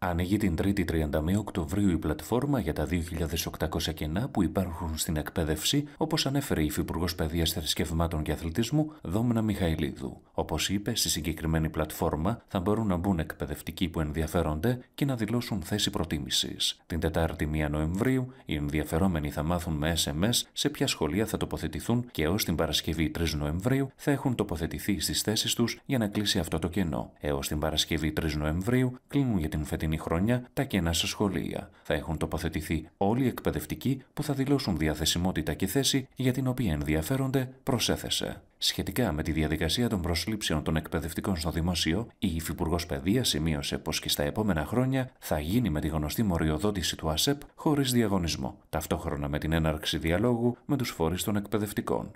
Ανοίγει την 3η 31 Οκτωβρίου η πλατφόρμα για τα 2.800 κενά που υπάρχουν στην εκπαίδευση, όπως ανέφερε η Υφυπουργός Παιδείας Θρησκευμάτων και Αθλητισμού, Δόμνα Μιχαηλίδου. Όπως είπε, στη συγκεκριμένη πλατφόρμα θα μπορούν να μπουν εκπαιδευτικοί που ενδιαφέρονται και να δηλώσουν θέση προτίμησης. Την Τετάρτη 1 Νοεμβρίου, οι ενδιαφερόμενοι θα μάθουν με SMS σε ποια σχολεία θα τοποθετηθούν και έως την Παρασκευή 3 Νοεμβρίου θα έχουν τοποθετηθεί στις θέσεις τους για να κλείσει αυτό το κενό. Έως την Παρασκευή 3 Νοεμβρίου κλείνουν για την φετινή χρόνια τα κενά στα σχολεία. Θα έχουν τοποθετηθεί όλοι οι εκπαιδευτικοί που θα δηλώσουν διαθεσιμότητα και θέση για την οποία ενδιαφέρονται, προσέθεσε. Σχετικά με τη διαδικασία των προσλήψεων των εκπαιδευτικών στο δημόσιο, η Υφυπουργός Παιδείας σημείωσε πως και στα επόμενα χρόνια θα γίνει με τη γνωστή μοριοδότηση του ΑΣΕΠ χωρίς διαγωνισμό, ταυτόχρονα με την έναρξη διαλόγου με τους φορείς των εκπαιδευτικών.